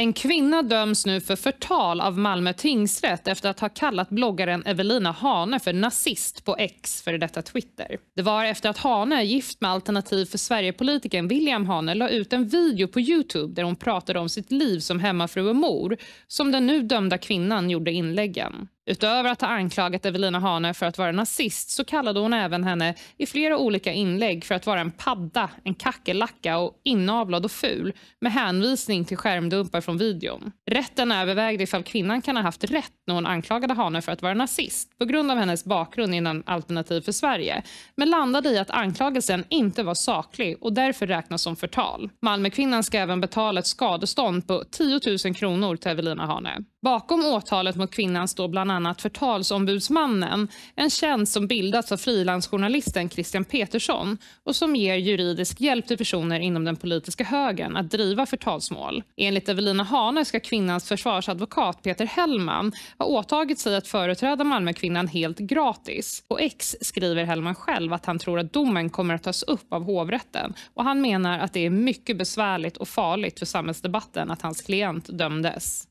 En kvinna döms nu för förtal av Malmö tingsrätt efter att ha kallat bloggaren Evelina Hane för nazist på X, för detta Twitter. Det var efter att Hane, gift med Alternativ för Sverige-politikern William Hane, la ut en video på Youtube där hon pratade om sitt liv som hemmafru och mor, som den nu dömda kvinnan gjorde inläggen. Utöver att ha anklagat Evelina Hane för att vara nazist så kallade hon även henne i flera olika inlägg för att vara en padda, en kackerlacka och inavlad och ful med hänvisning till skärmdumpar från videon. Rätten övervägde ifall kvinnan kan ha haft rätt när hon anklagade Hane för att vara nazist på grund av hennes bakgrund innan Alternativ för Sverige men landade i att anklagelsen inte var saklig och därför räknas som förtal. Malmökvinnan ska även betala ett skadestånd på 10 000 kronor till Evelina Hane. Bakom åtalet mot kvinnan står bland annat annat Förtalsombudsmannen, en tjänst som bildats av frilansjournalisten Christian Petersson och som ger juridisk hjälp till personer inom den politiska högern att driva förtalsmål. Enligt Evelina Hane ska kvinnans försvarsadvokat Peter Hellman ha åtagit sig att företräda Malmökvinnan helt gratis. På X skriver Hellman själv att han tror att domen kommer att tas upp av hovrätten och han menar att det är mycket besvärligt och farligt för samhällsdebatten att hans klient dömdes.